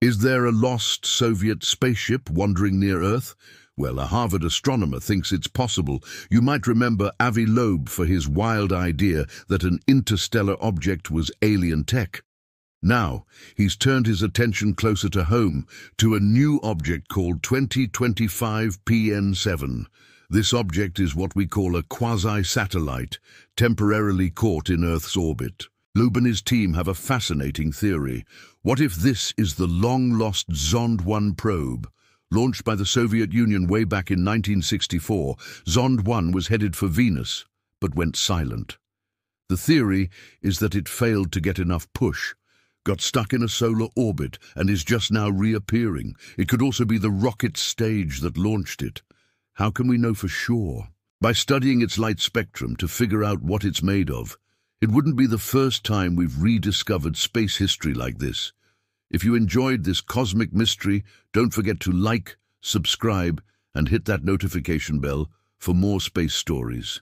Is there a lost Soviet spaceship wandering near Earth? Well, a Harvard astronomer thinks it's possible. You might remember Avi Loeb for his wild idea that an interstellar object was alien tech. Now, he's turned his attention closer to home, to a new object called 2025 PN7. This object is what we call a quasi-satellite, temporarily caught in Earth's orbit. Loeb and his team have a fascinating theory. What if this is the long-lost Zond-1 probe? Launched by the Soviet Union way back in 1964, Zond-1 was headed for Venus, but went silent. The theory is that it failed to get enough push, got stuck in a solar orbit and is just now reappearing. It could also be the rocket stage that launched it. How can we know for sure? By studying its light spectrum to figure out what it's made of, it wouldn't be the first time we've rediscovered space history like this. If you enjoyed this cosmic mystery, don't forget to like, subscribe, and hit that notification bell for more space stories.